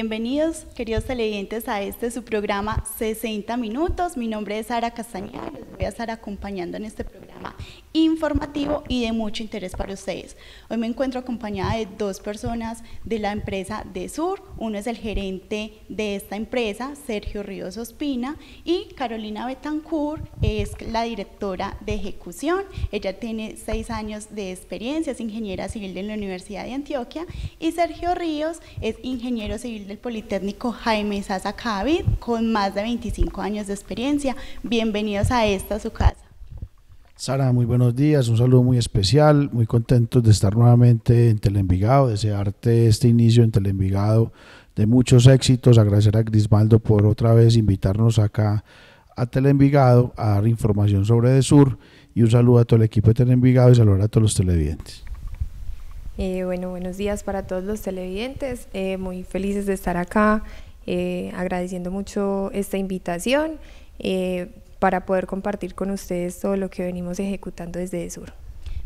Bienvenidos, queridos televidentes, a este su programa 60 Minutos. Mi nombre es Sara Castañeda y les voy a estar acompañando en este programa informativo y de mucho interés para ustedes. Hoy me encuentro acompañada de dos personas de la empresa de Sur. Uno es el gerente de esta empresa, Sergio Ríos Ospina, y Carolina Betancourt es la directora de ejecución. Ella tiene seis años de experiencia, es ingeniera civil de la Universidad de Antioquia, y Sergio Ríos es ingeniero civil el Politécnico Jaime Sasa Cavit, con más de 25 años de experiencia. Bienvenidos a esta su casa. Sara, muy buenos días, un saludo muy especial, muy contentos de estar nuevamente en Telenvigado, desearte este inicio en Telenvigado de muchos éxitos, agradecer a Grisbaldo por otra vez invitarnos acá a Telenvigado a dar información sobre DESUR y un saludo a todo el equipo de Telenvigado y saludar a todos los televidentes. Eh, bueno, buenos días para todos los televidentes, eh, muy felices de estar acá, eh, agradeciendo mucho esta invitación para poder compartir con ustedes todo lo que venimos ejecutando desde Desur.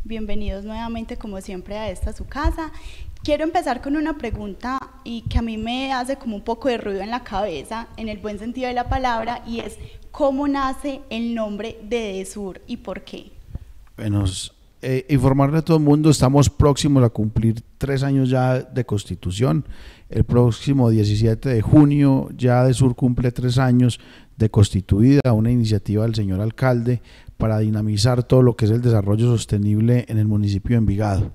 Bienvenidos nuevamente, como siempre, a esta su casa. Quiero empezar con una pregunta y que a mí me hace como un poco de ruido en la cabeza, en el buen sentido de la palabra, y es cómo nace el nombre de Desur y por qué. Bueno, eh, informarle a todo el mundo, estamos próximos a cumplir tres años ya de constitución. El próximo 17 de junio ya de Sur cumple tres años de constituida, una iniciativa del señor alcalde para dinamizar todo lo que es el desarrollo sostenible en el municipio de Envigado.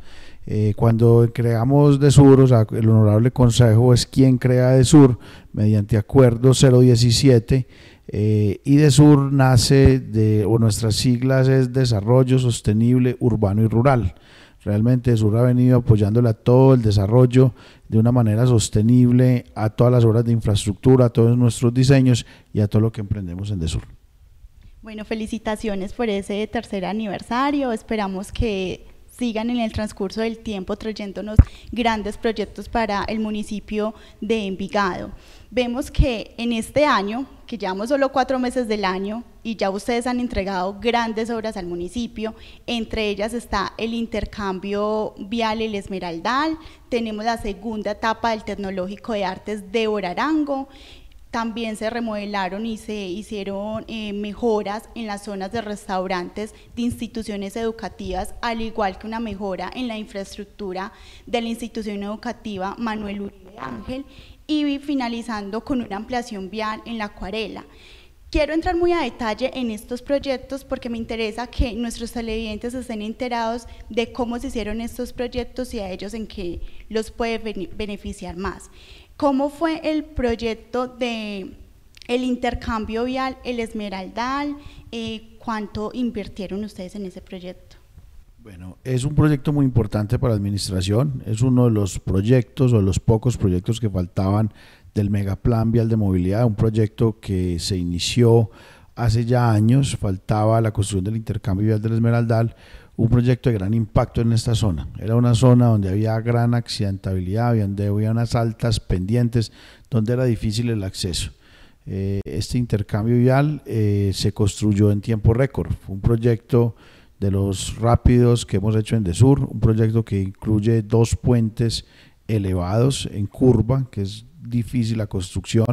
Eh, cuando creamos Sur, o sea, el honorable consejo es quien crea de sur mediante acuerdo 017 y eh, de sur nace de, o nuestras siglas es Desarrollo Sostenible Urbano y Rural. Realmente e Sur ha venido apoyándole a todo el desarrollo de una manera sostenible, a todas las obras de infraestructura, a todos nuestros diseños y a todo lo que emprendemos en Desur. Bueno, felicitaciones por ese tercer aniversario. Esperamos que sigan en el transcurso del tiempo trayéndonos grandes proyectos para el municipio de Envigado. Vemos que en este año, que llevamos solo cuatro meses del año y ya ustedes han entregado grandes obras al municipio, entre ellas está el intercambio vial El Esmeraldal, tenemos la segunda etapa del Tecnológico de Artes de Orarango, también se remodelaron y se hicieron eh, mejoras en las zonas de restaurantes de instituciones educativas, al igual que una mejora en la infraestructura de la institución educativa Manuel Uribe Ángel y finalizando con una ampliación vial en la acuarela. Quiero entrar muy a detalle en estos proyectos porque me interesa que nuestros televidentes estén enterados de cómo se hicieron estos proyectos y a ellos en qué los puede beneficiar más. ¿Cómo fue el proyecto de el intercambio vial, el Esmeraldal? Eh, ¿Cuánto invirtieron ustedes en ese proyecto? Bueno, es un proyecto muy importante para la administración. Es uno de los proyectos o los pocos proyectos que faltaban del Megaplan Vial de Movilidad, un proyecto que se inició hace ya años faltaba la construcción del intercambio vial del Esmeraldal, un proyecto de gran impacto en esta zona. Era una zona donde había gran accidentabilidad, donde había unas altas pendientes, donde era difícil el acceso. Eh, este intercambio vial eh, se construyó en tiempo récord. un proyecto de los rápidos que hemos hecho en Desur, un proyecto que incluye dos puentes elevados en curva, que es difícil la construcción,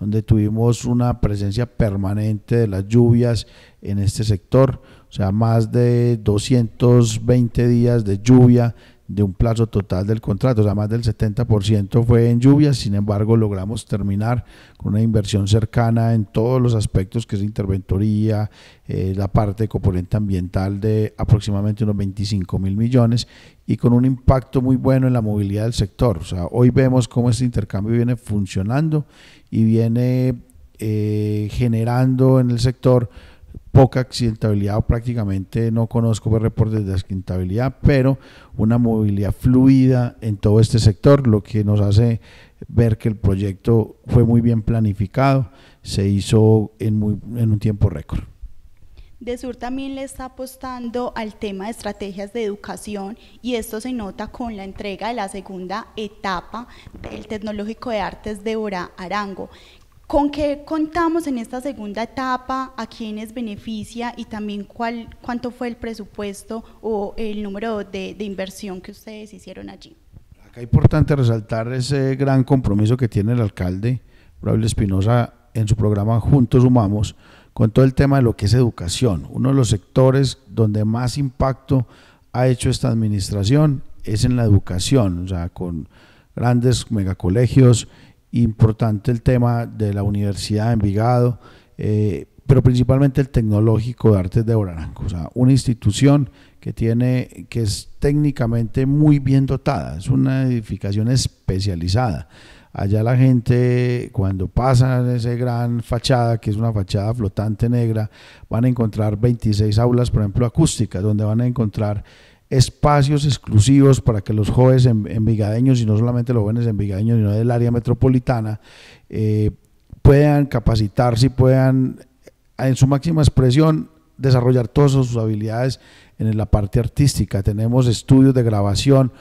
donde tuvimos una presencia permanente de las lluvias en este sector, o sea, más de 220 días de lluvia de un plazo total del contrato, o sea, más del 70% fue en lluvias, sin embargo logramos terminar con una inversión cercana en todos los aspectos que es interventoría, eh, la parte de componente ambiental de aproximadamente unos 25 mil millones y con un impacto muy bueno en la movilidad del sector. O sea, hoy vemos cómo este intercambio viene funcionando y viene eh, generando en el sector poca accidentabilidad prácticamente no conozco reportes de accidentabilidad, pero una movilidad fluida en todo este sector, lo que nos hace ver que el proyecto fue muy bien planificado, se hizo en, un tiempo récord. De Sur también le está apostando al tema de estrategias de educación y esto se nota con la entrega de la segunda etapa del Tecnológico de Artes de ora Arango. ¿Con qué contamos en esta segunda etapa? ¿A quiénes beneficia? Y también cuál, cuánto fue el presupuesto o el número de, inversión que ustedes hicieron allí. Acá es importante resaltar ese gran compromiso que tiene el alcalde Raúl Espinosa en su programa Juntos Sumamos con todo el tema de lo que es educación. Uno de los sectores donde más impacto ha hecho esta administración es en la educación, o sea, con grandes megacolegios importante el tema de la Universidad de Envigado, eh, pero principalmente el Tecnológico de Artes de Boraranco, o una institución que tiene, que es técnicamente muy bien dotada, es una edificación especializada. Allá la gente, cuando pasan esa gran fachada, que es una fachada flotante negra, van a encontrar 26 aulas, por ejemplo, acústicas, donde van a encontrar espacios exclusivos para que los jóvenes em, envigadeños, y no solamente los jóvenes envigadeños, sino del área metropolitana, eh, puedan capacitarse y puedan, en su máxima expresión, desarrollar todas sus habilidades en la parte artística. Tenemos estudios de grabación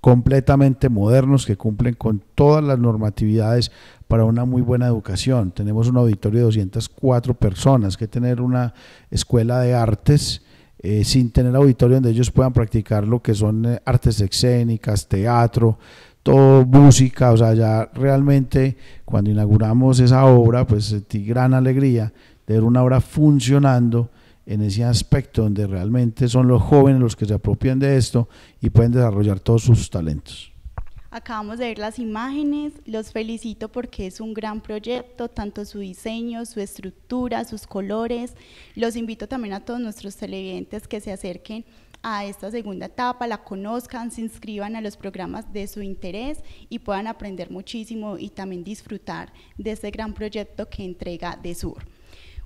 completamente modernos que cumplen con todas las normatividades para una muy buena educación. Tenemos un auditorio de 204 personas, que tener una escuela de artes, eh, sin tener auditorio donde ellos puedan practicar lo que son eh, artes escénicas, teatro, todo música, o sea, ya realmente cuando inauguramos esa obra, pues sentí gran alegría de ver una obra funcionando en ese aspecto donde realmente son los jóvenes los que se apropian de esto y pueden desarrollar todos sus talentos. Acabamos de ver las imágenes, los felicito porque es un gran proyecto, tanto su diseño, su estructura, sus colores. Los invito también a todos nuestros televidentes que se acerquen a esta segunda etapa, la conozcan, se inscriban a los programas de su interés y puedan aprender muchísimo y también disfrutar de este gran proyecto que entrega De Sur.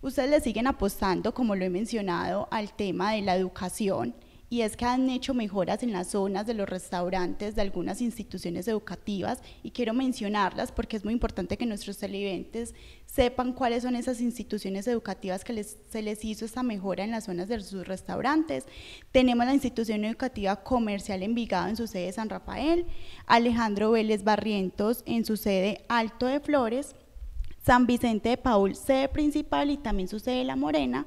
Ustedes le siguen apostando, como lo he mencionado, al tema de la educación y es que han hecho mejoras en las zonas de los restaurantes, de algunas instituciones educativas y quiero mencionarlas porque es muy importante que nuestros televidentes sepan cuáles son esas instituciones educativas que se les hizo esta mejora en las zonas de sus restaurantes. Tenemos la institución educativa comercial Envigado en su sede San Rafael, Alejandro Vélez Barrientos en su sede Alto de Flores, San Vicente de Paul, sede principal y también su sede La Morena,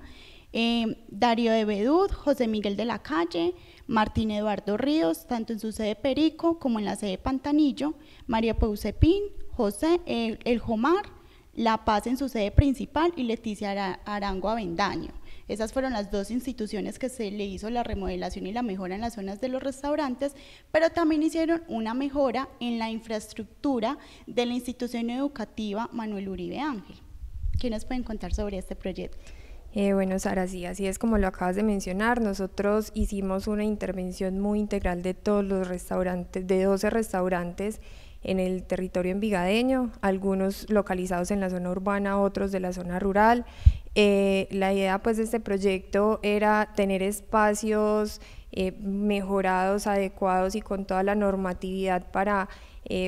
Em, Darío de Bedud, José Miguel de la Calle, Martín Eduardo Ríos, tanto en su sede Perico como en la sede Pantanillo, María Peusepín, José El Jomar, La Paz en su sede principal y Leticia Arango Avendaño. Esas fueron las dos instituciones que se le hizo la remodelación y la mejora en las zonas de los restaurantes, pero también hicieron una mejora en la infraestructura de la institución educativa Manuel Uribe Ángel. ¿Qué nos pueden contar sobre este proyecto? Eh, bueno, Sara, sí, así es como lo acabas de mencionar. Nosotros hicimos una intervención muy integral de todos los restaurantes, de 12 restaurantes en el territorio envigadeño, algunos localizados en la zona urbana, otros de la zona rural. Eh, la idea pues de este proyecto era tener espacios eh, mejorados, adecuados y con toda la normatividad para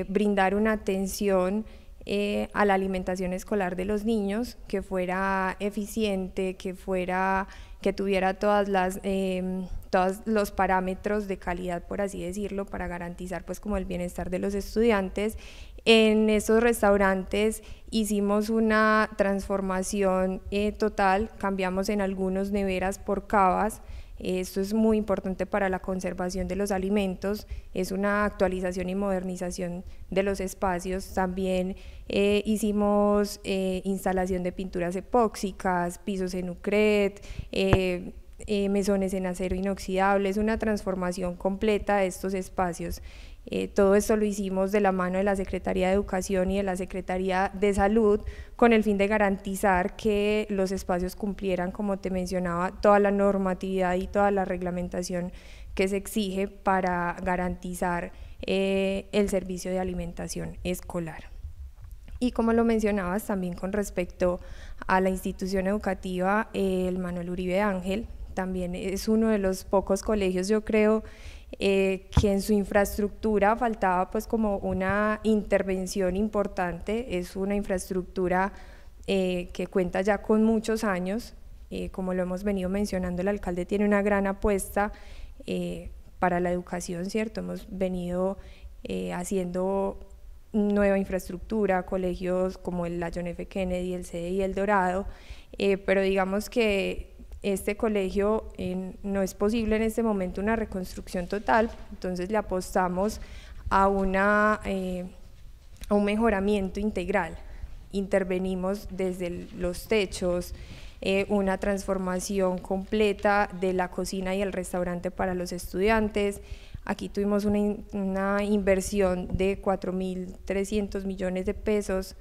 brindar una atención eh, a la alimentación escolar de los niños, que fuera eficiente, que que tuviera todas em, todos los parámetros de calidad por así decirlo para garantizar pues, como el bienestar de los estudiantes en esos restaurantes hicimos una transformación eh, total cambiamos en algunos neveras por cavas esto es muy importante para la conservación de los alimentos, es una actualización y modernización de los espacios. También eh, hicimos eh, instalación de pinturas epóxicas, pisos en ucret, eh, mesones en acero inoxidable, es una transformación completa de estos espacios. Eh, todo esto lo hicimos de la mano de la Secretaría de Educación y de la Secretaría de Salud con el fin de garantizar que los espacios cumplieran, como te mencionaba, toda la normatividad y toda la reglamentación que se exige para garantizar eh, el servicio de alimentación escolar. Y como lo mencionabas también con respecto a la institución educativa, el Manuel Uribe Ángel, también es uno de los pocos colegios, yo creo, eh, que en su infraestructura faltaba pues como una intervención importante, es una infraestructura eh, que cuenta ya con muchos años, eh, como lo hemos venido mencionando, el alcalde tiene una gran apuesta para la educación, ¿cierto? Hemos venido haciendo nueva infraestructura, colegios como el John F. Kennedy, el CDI, el Dorado, pero digamos que este colegio no es posible en este momento una reconstrucción total, entonces le apostamos a, eh, a un mejoramiento integral. Intervenimos desde los techos, eh, una transformación completa de la cocina y el restaurante para los estudiantes. Aquí tuvimos una, una inversión de 4.300 millones de pesos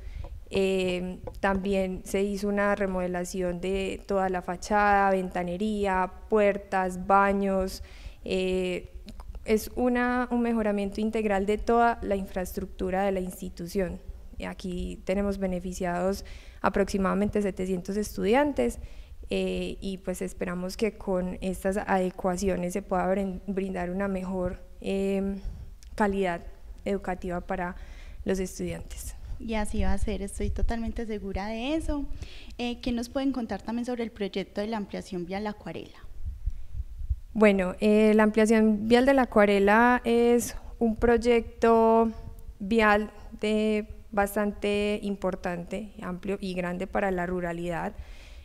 eh, también se hizo una remodelación de toda la fachada, ventanería, puertas, baños. Eh, es un mejoramiento integral de toda la infraestructura de la institución. Aquí tenemos beneficiados aproximadamente 700 estudiantes eh, y pues esperamos que con estas adecuaciones se pueda brindar una mejor calidad educativa para los estudiantes. Y así va a ser, estoy totalmente segura de eso. Eh, ¿Qué nos pueden contar también sobre el proyecto de la ampliación vial la acuarela? Bueno, eh, la ampliación vial de la acuarela es un proyecto vial de bastante importante, amplio y grande para la ruralidad.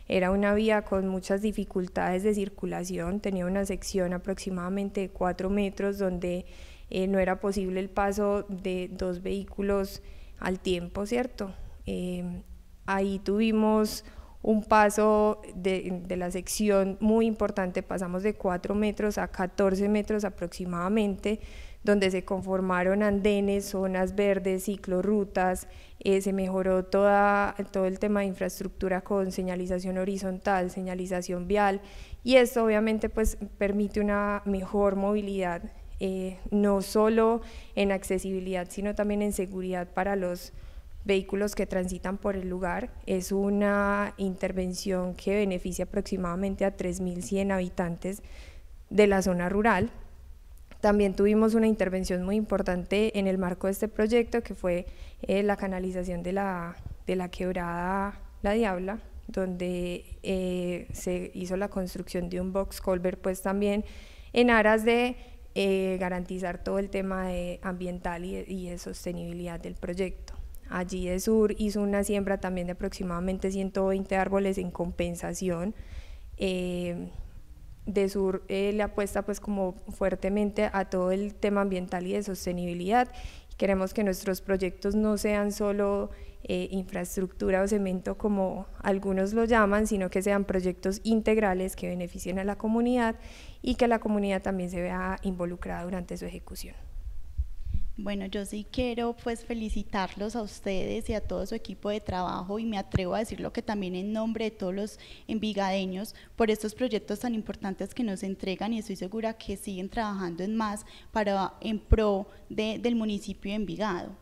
Era una vía con muchas dificultades de circulación, tenía una sección aproximadamente de 4 metros donde eh, no era posible el paso de dos vehículos al tiempo, ¿cierto? Em, ahí tuvimos un paso de, la sección muy importante, pasamos de 4 metros a 14 metros aproximadamente, donde se conformaron andenes, zonas verdes, ciclorrutas, eh, se mejoró toda, todo el tema de infraestructura con señalización horizontal, señalización vial, y esto obviamente pues permite una mejor movilidad eh, no solo en accesibilidad, sino también en seguridad para los vehículos que transitan por el lugar. Es una intervención que beneficia aproximadamente a 3.100 habitantes de la zona rural. También tuvimos una intervención muy importante en el marco de este proyecto, que fue eh, la canalización de la, de la quebrada La Diabla, donde eh, se hizo la construcción de un box culvert, pues también en aras de eh, garantizar todo el tema de ambiental y, de sostenibilidad del proyecto. Allí de Sur hizo una siembra también de aproximadamente 120 árboles en compensación. Eh, de Sur eh, le apuesta pues como fuertemente a todo el tema ambiental y de sostenibilidad Queremos que nuestros proyectos no sean solo eh, infraestructura o cemento como algunos lo llaman, sino que sean proyectos integrales que beneficien a la comunidad y que la comunidad también se vea involucrada durante su ejecución. Bueno, yo sí quiero pues felicitarlos a ustedes y a todo su equipo de trabajo y me atrevo a decirlo que también en nombre de todos los envigadeños por estos proyectos tan importantes que nos entregan y estoy segura que siguen trabajando en más para en pro del municipio de Envigado.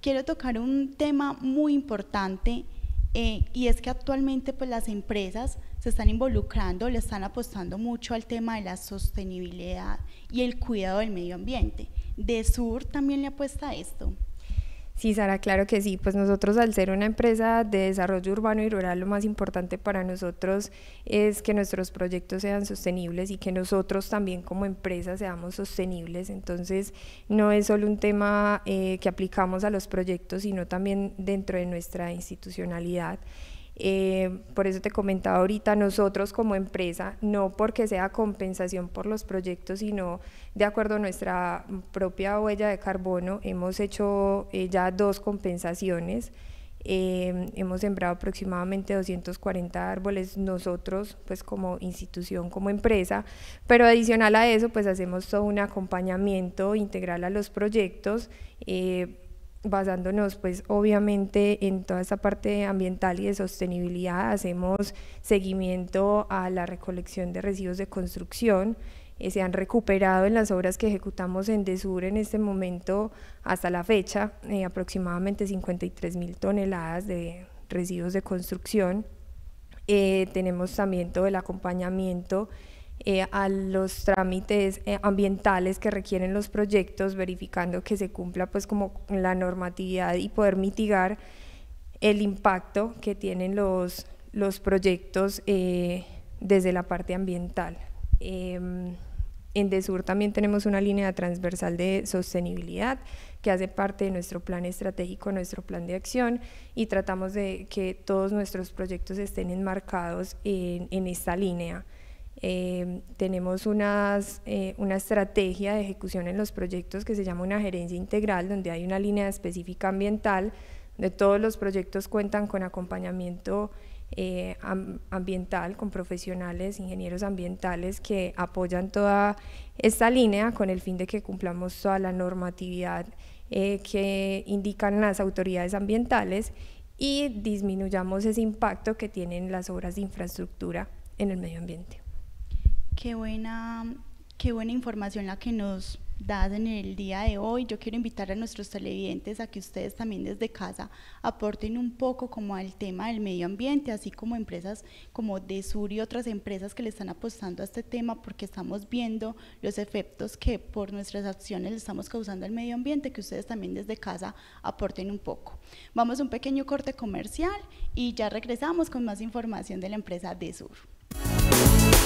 Quiero tocar un tema muy importante eh, y es que actualmente pues, las empresas se están involucrando, le están apostando mucho al tema de la sostenibilidad y el cuidado del medio ambiente de Sur también le apuesta a esto. Sí, Sara, claro que sí. Pues nosotros al ser una empresa de desarrollo urbano y rural, lo más importante para nosotros es que nuestros proyectos sean sostenibles y que nosotros también como empresa seamos sostenibles. Entonces, no es solo un tema eh, que aplicamos a los proyectos, sino también dentro de nuestra institucionalidad. Eh, por eso te comentaba ahorita, nosotros como empresa, no porque sea compensación por los proyectos, sino de acuerdo a nuestra propia huella de carbono, hemos hecho eh, ya dos compensaciones. Eh, hemos sembrado aproximadamente 240 árboles nosotros, pues como institución, como empresa, pero adicional a eso, pues hacemos todo un acompañamiento integral a los proyectos basándonos pues obviamente en toda esa parte ambiental y de sostenibilidad, hacemos seguimiento a la recolección de residuos de construcción, eh, se han recuperado en las obras que ejecutamos en DESUR en este momento hasta la fecha eh, aproximadamente 53 mil toneladas de residuos de construcción. Eh, tenemos también todo el acompañamiento eh, a los trámites eh, ambientales que requieren los proyectos, verificando que se cumpla pues como la normatividad y poder mitigar el impacto que tienen los, proyectos eh, desde la parte ambiental. Em, en DESUR también tenemos una línea transversal de sostenibilidad que hace parte de nuestro plan estratégico, nuestro plan de acción y tratamos de que todos nuestros proyectos estén enmarcados en, en esta línea. Eh, tenemos unas, eh, una estrategia de ejecución en los proyectos que se llama una gerencia integral, donde hay una línea específica ambiental, donde todos los proyectos cuentan con acompañamiento eh, ambiental, con profesionales, ingenieros ambientales que apoyan toda esta línea con el fin de que cumplamos toda la normatividad que indican las autoridades ambientales y disminuyamos ese impacto que tienen las obras de infraestructura en el medio ambiente. Qué buena, qué buena información la que nos das en el día de hoy. Yo quiero invitar a nuestros televidentes a que ustedes también desde casa aporten un poco como al tema del medio ambiente, así como empresas como Desur y otras empresas que le están apostando a este tema porque estamos viendo los efectos que por nuestras acciones le estamos causando al medio ambiente, que ustedes también desde casa aporten un poco. Vamos a un pequeño corte comercial y ya regresamos con más información de la empresa Desur.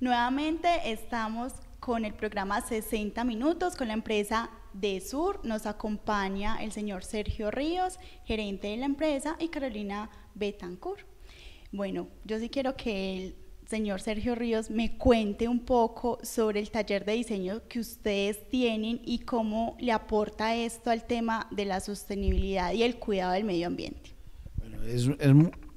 Nuevamente estamos con el programa 60 minutos con la empresa de Sur. Nos acompaña el señor Sergio Ríos, gerente de la empresa, y Carolina Betancourt. Bueno, yo sí quiero que él señor Sergio Ríos me cuente un poco sobre el taller de diseño que ustedes tienen y cómo le aporta esto al tema de la sostenibilidad y el cuidado del medio ambiente. Bueno,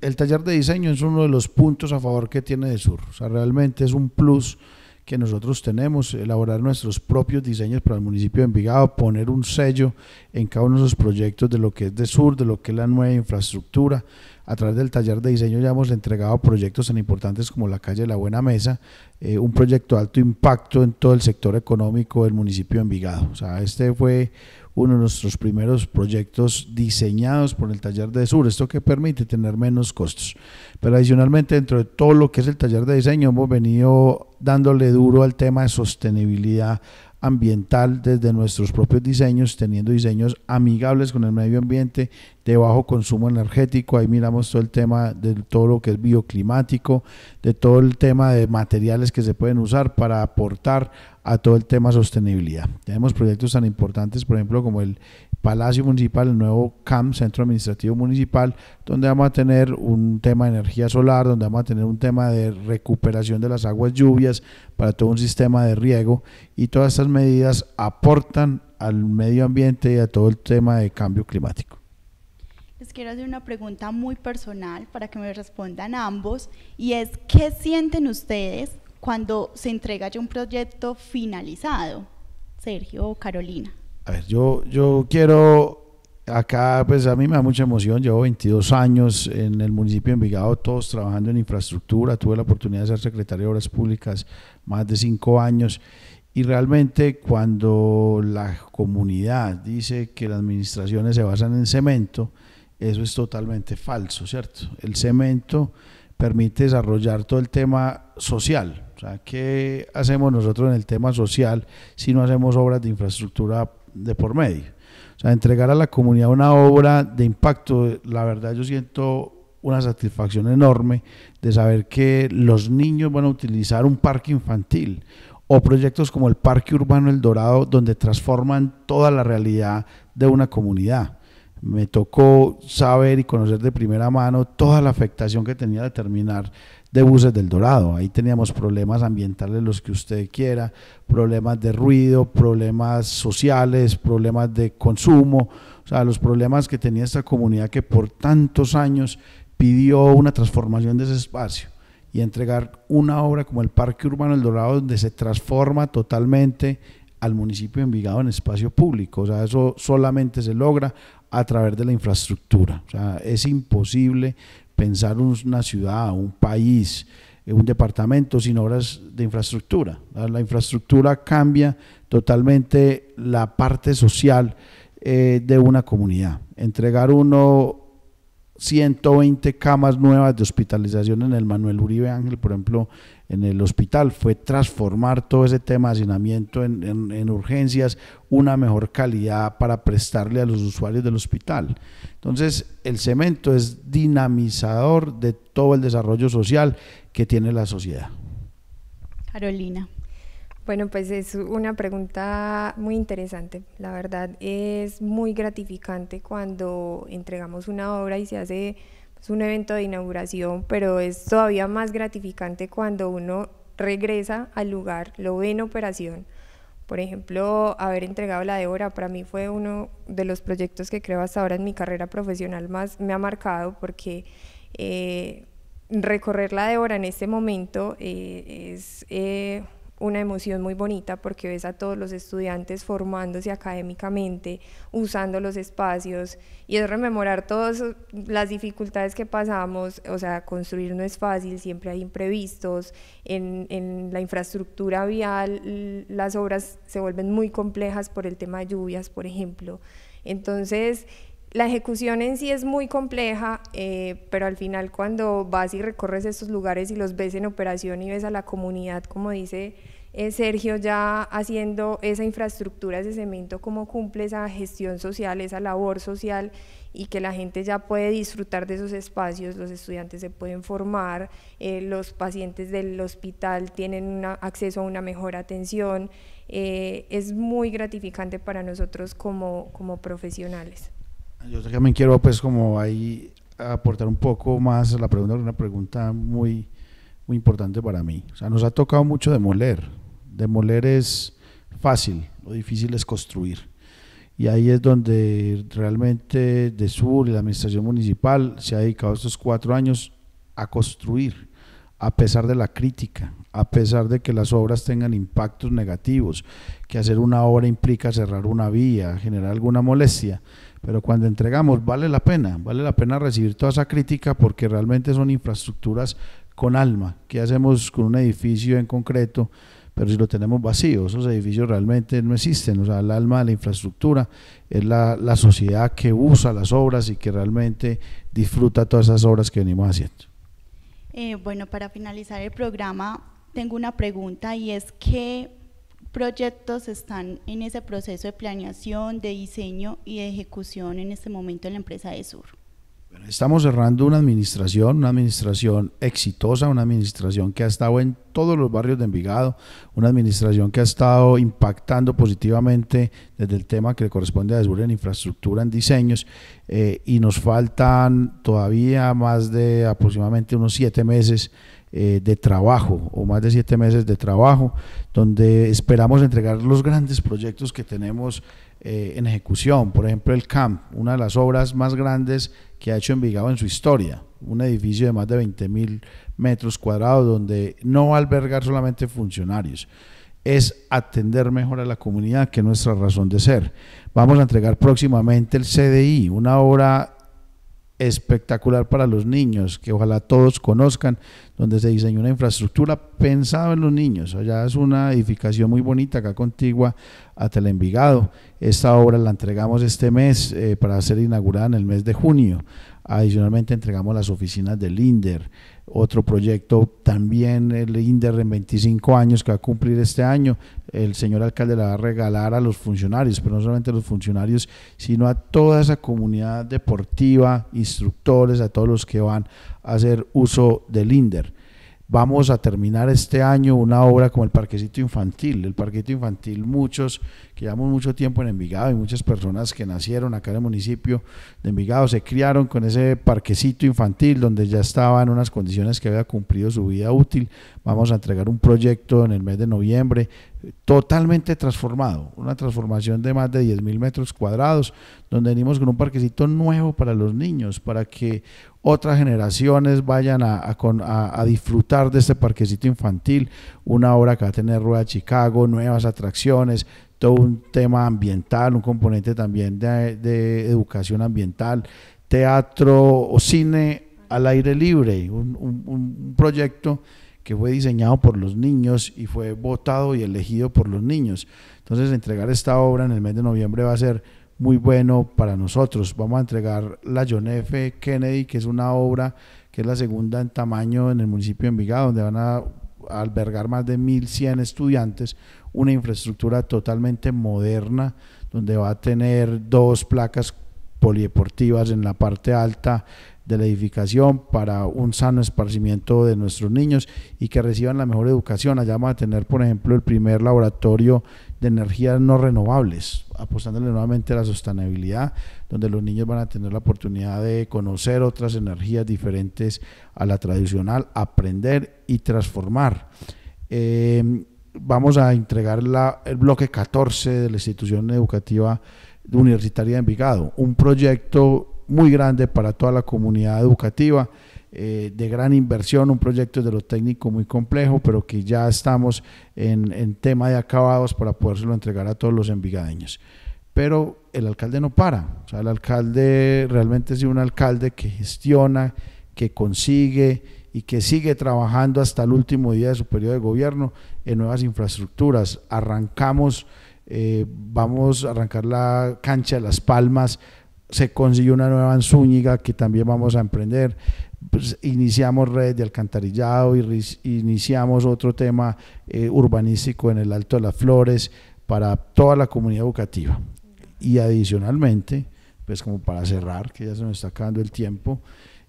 el taller de diseño es uno de los puntos a favor que tiene de Sur. sea, realmente es un plus que nosotros tenemos, elaborar nuestros propios diseños para el municipio de Envigado, poner un sello en cada uno de los proyectos de lo que es de sur, de lo que es la nueva infraestructura, a través del taller de diseño ya hemos entregado proyectos tan importantes como la calle La Buena Mesa, eh, un proyecto de alto impacto en todo el sector económico del municipio de Envigado. O sea, este fue uno de nuestros primeros proyectos diseñados por el taller de Sur, esto que permite tener menos costos. Pero adicionalmente, dentro de todo lo que es el taller de diseño, hemos venido dándole duro al tema de sostenibilidad ambiental desde nuestros propios diseños, teniendo diseños amigables con el medio ambiente, de bajo consumo energético. Ahí miramos todo el tema de todo lo que es bioclimático, de todo el tema de materiales que se pueden usar para aportar a todo el tema sostenibilidad. Tenemos proyectos tan importantes, por ejemplo, como el Palacio Municipal, el nuevo CAM, Centro Administrativo Municipal, donde vamos a tener un tema de energía solar, donde vamos a tener un tema de recuperación de las aguas lluvias para todo un sistema de riego y todas estas medidas aportan al medio ambiente y a todo el tema de cambio climático. Les quiero hacer una pregunta muy personal para que me respondan ambos y es ¿qué sienten ustedes cuando se entrega ya un proyecto finalizado? Sergio o Carolina. A ver, yo, yo quiero acá, pues a mí me da mucha emoción, llevo 22 años en el municipio de Envigado, todos trabajando en infraestructura, tuve la oportunidad de ser secretario de Obras Públicas más de 5 años y realmente cuando la comunidad dice que las administraciones se basan en cemento, eso es totalmente falso, ¿cierto? El cemento permite desarrollar todo el tema social. O sea, ¿qué hacemos nosotros en el tema social si no hacemos obras de infraestructura de por medio? O sea, entregar a la comunidad una obra de impacto, la verdad yo siento una satisfacción enorme de saber que los niños van a utilizar un parque infantil o proyectos como el Parque Urbano El Dorado, donde transforman toda la realidad de una comunidad me tocó saber y conocer de primera mano toda la afectación que tenía de terminar de buses del Dorado. Ahí teníamos problemas ambientales, los que usted quiera, problemas de ruido, problemas sociales, problemas de consumo, o sea, los problemas que tenía esta comunidad que por tantos años pidió una transformación de ese espacio y entregar una obra como el Parque Urbano del Dorado, donde se transforma totalmente al municipio de Envigado en espacio público. O sea, eso solamente se logra a través de la infraestructura. es imposible pensar una ciudad, un país, eh, un departamento sin obras de infraestructura. La infraestructura cambia totalmente la parte social eh, de una comunidad. Entregar uno 120 camas nuevas de hospitalización en el Manuel Uribe Ángel, por ejemplo, en el hospital fue transformar todo ese tema de hacinamiento en, en, urgencias, una mejor calidad para prestarle a los usuarios del hospital. Entonces, el cemento es dinamizador de todo el desarrollo social que tiene la sociedad. Carolina. Bueno, pues es una pregunta muy interesante. La verdad es muy gratificante cuando entregamos una obra y se hace es un evento de inauguración, pero es todavía más gratificante cuando uno regresa al lugar, lo ve en operación. Por ejemplo, haber entregado la Débora para mí fue uno de los proyectos que creo hasta ahora en mi carrera profesional más me ha marcado porque eh, recorrer la Débora en este momento eh, es... Eh, una emoción muy bonita porque ves a todos los estudiantes formándose académicamente, usando los espacios y es rememorar todas las dificultades que pasamos, o sea, construir no es fácil, siempre hay imprevistos, en, en la infraestructura vial las obras se vuelven muy complejas por el tema de lluvias, por ejemplo. Entonces, la ejecución en sí es muy compleja, eh, pero al final cuando vas y recorres estos lugares y los ves en operación y ves a la comunidad, como dice eh, Sergio, ya haciendo esa infraestructura, ese cemento, cómo cumple esa gestión social, esa labor social y que la gente ya puede disfrutar de esos espacios, los estudiantes se pueden formar, eh, los pacientes del hospital tienen acceso a una mejor atención, es muy gratificante para nosotros como profesionales. Yo también quiero pues como ahí aportar un poco más a la pregunta, una pregunta muy, muy importante para mí. O sea, nos ha tocado mucho demoler. Demoler es fácil, lo difícil es construir. Y ahí es donde realmente de Sur y la administración municipal se ha dedicado estos cuatro años a construir, a pesar de la crítica, a pesar de que las obras tengan impactos negativos, que hacer una obra implica cerrar una vía, generar alguna molestia. Pero cuando entregamos, vale la pena, vale la pena recibir toda esa crítica porque realmente son infraestructuras con alma. ¿Qué hacemos con un edificio en concreto? Pero si lo tenemos vacío, esos edificios realmente no existen. O sea, el alma de la infraestructura es la, la sociedad que usa las obras y que realmente disfruta todas esas obras que venimos haciendo. Eh, bueno, para finalizar el programa, tengo una pregunta y es que proyectos están en ese proceso de planeación, de diseño y de ejecución en este momento en la empresa de Sur? estamos cerrando una administración, una administración exitosa, una administración que ha estado en todos los barrios de Envigado, una administración que ha estado impactando positivamente desde el tema que le corresponde a Sur en infraestructura, en diseños, eh, y nos faltan todavía más de aproximadamente unos siete meses eh, de trabajo o más de siete meses de trabajo, donde esperamos entregar los grandes proyectos que tenemos eh, en ejecución. Por ejemplo, el CAMP, una de las obras más grandes que ha hecho Envigado en su historia, un edificio de más de 20 mil metros cuadrados donde no albergar solamente funcionarios es atender mejor a la comunidad, que nuestra razón de ser. Vamos a entregar próximamente el CDI, una obra espectacular para los niños, que ojalá todos conozcan, donde se diseñó una infraestructura pensada en los niños. Allá es una edificación muy bonita, acá contigua a Telenvigado. Esta obra la entregamos este mes eh, para ser inaugurada en el mes de junio. Adicionalmente entregamos las oficinas del INDER. Otro proyecto también, el INDER en 25 años que va a cumplir este año, el señor alcalde la va a regalar a los funcionarios, pero no solamente a los funcionarios, sino a toda esa comunidad deportiva, instructores, a todos los que van a hacer uso del INDER vamos a terminar este año una obra como el Parquecito Infantil. El Parquecito Infantil, muchos que llevamos mucho tiempo en Envigado y muchas personas que nacieron acá en el municipio de Envigado se criaron con ese parquecito infantil donde ya estaba en unas condiciones que había cumplido su vida útil. Vamos a entregar un proyecto en el mes de noviembre totalmente transformado, una transformación de más de 10 mil metros cuadrados, donde venimos con un parquecito nuevo para los niños, para que otras generaciones vayan a, a, disfrutar de este parquecito infantil, una obra que va a tener Rueda Chicago, nuevas atracciones, todo un tema ambiental, un componente también de, educación ambiental, teatro o cine al aire libre, un, un, proyecto que fue diseñado por los niños y fue votado y elegido por los niños. Entonces entregar esta obra en el mes de noviembre va a ser muy bueno para nosotros. Vamos a entregar la John F. Kennedy, que es una obra que es la segunda en tamaño en el municipio de Envigado, donde van a albergar más de 1.100 estudiantes, una infraestructura totalmente moderna, donde va a tener dos placas polideportivas en la parte alta de la edificación para un sano esparcimiento de nuestros niños y que reciban la mejor educación. Allá vamos a tener, por ejemplo, el primer laboratorio de energías no renovables, apostándole nuevamente a la sostenibilidad, donde los niños van a tener la oportunidad de conocer otras energías diferentes a la tradicional, aprender y transformar. Eh, vamos a entregar el bloque 14 de la institución educativa universitaria de Envigado, un proyecto muy grande para toda la comunidad educativa, eh, de gran inversión, un proyecto de lo técnico muy complejo, pero que ya estamos en, en tema de acabados para podérselo entregar a todos los envigadeños. Pero el alcalde no para, o sea, el alcalde realmente es un alcalde que gestiona, que consigue, y que sigue trabajando hasta el último día de su periodo de gobierno en nuevas infraestructuras. Arrancamos, eh, vamos a arrancar la cancha de Las Palmas, se consiguió una nueva en que también vamos a emprender. Pues, iniciamos red de alcantarillado y iniciamos otro tema eh, urbanístico en el Alto de las Flores para toda la comunidad educativa. Y adicionalmente, pues como para cerrar, que ya se nos está acabando el tiempo,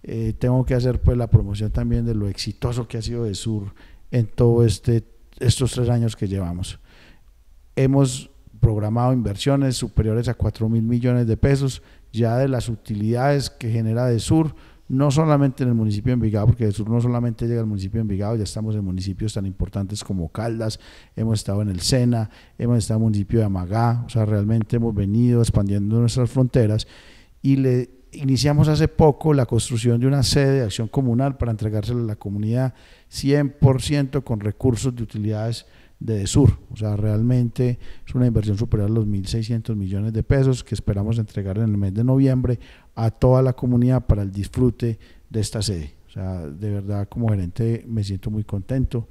eh, tengo que hacer pues la promoción también de lo exitoso que ha sido de Sur en todo este tema estos tres años que llevamos. Hemos programado inversiones superiores a 4 mil millones de pesos ya de las utilidades que genera de Sur, no solamente en el municipio de Envigado, porque de Sur no solamente llega al municipio de Envigado, ya estamos en municipios tan importantes como Caldas, hemos estado en el Sena, hemos estado en el municipio de Amagá, o sea, realmente hemos venido expandiendo nuestras fronteras y le Iniciamos hace poco la construcción de una sede de acción comunal para entregársela a la comunidad 100% con recursos de utilidades de Sur. O sea, realmente es una inversión superior a los 1.600 millones de pesos que esperamos entregar en el mes de noviembre a toda la comunidad para el disfrute de esta sede. O sea, de verdad como gerente me siento muy contento.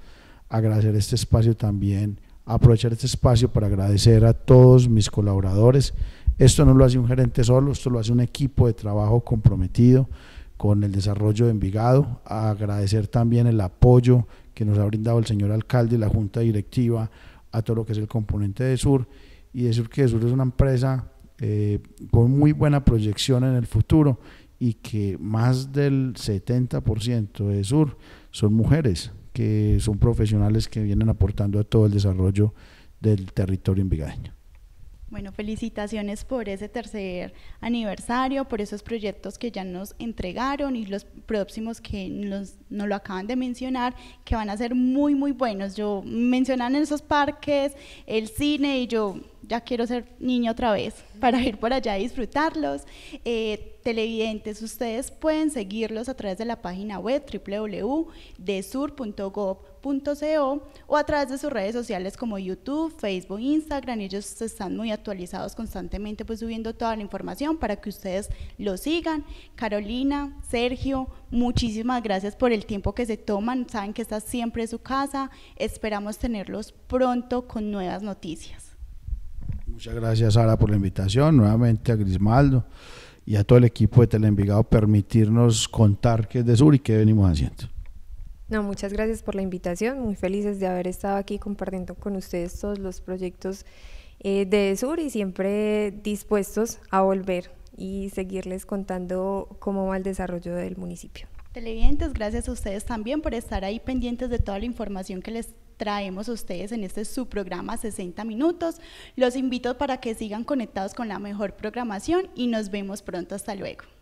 Agradecer este espacio también, aprovechar este espacio para agradecer a todos mis colaboradores esto no lo hace un gerente solo, esto lo hace un equipo de trabajo comprometido con el desarrollo de Envigado. agradecer también el apoyo que nos ha brindado el señor alcalde y la junta directiva a todo lo que es el componente de Sur. Y decir que Sur es una empresa eh, con muy buena proyección en el futuro y que más del 70% de Sur son mujeres, que son profesionales que vienen aportando a todo el desarrollo del territorio envigadeño. Bueno, felicitaciones por ese tercer aniversario, por esos proyectos que ya nos entregaron y los próximos que nos, lo acaban de mencionar, que van a ser muy, muy buenos. Yo mencionan esos parques, el cine y yo ya quiero ser niño otra vez para ir por allá y disfrutarlos. Eh, televidentes, ustedes pueden seguirlos a través de la página web www.desur.gov o a través de sus redes sociales como YouTube, Facebook, Instagram. Ellos están muy actualizados constantemente, pues subiendo toda la información para que ustedes lo sigan. Carolina, Sergio, muchísimas gracias por el tiempo que se toman. Saben que está siempre en su casa. Esperamos tenerlos pronto con nuevas noticias. Muchas gracias, Sara, por la invitación. Nuevamente a Grismaldo y a todo el equipo de Teleenvigado permitirnos contar qué es de Sur y qué venimos haciendo. No, muchas gracias por la invitación. Muy felices de haber estado aquí compartiendo con ustedes todos los proyectos eh, de Sur y siempre dispuestos a volver y seguirles contando cómo va el desarrollo del municipio. Televidentes, gracias a ustedes también por estar ahí pendientes de toda la información que les traemos a ustedes en este su programa 60 minutos. Los invito para que sigan conectados con la mejor programación y nos vemos pronto. Hasta luego.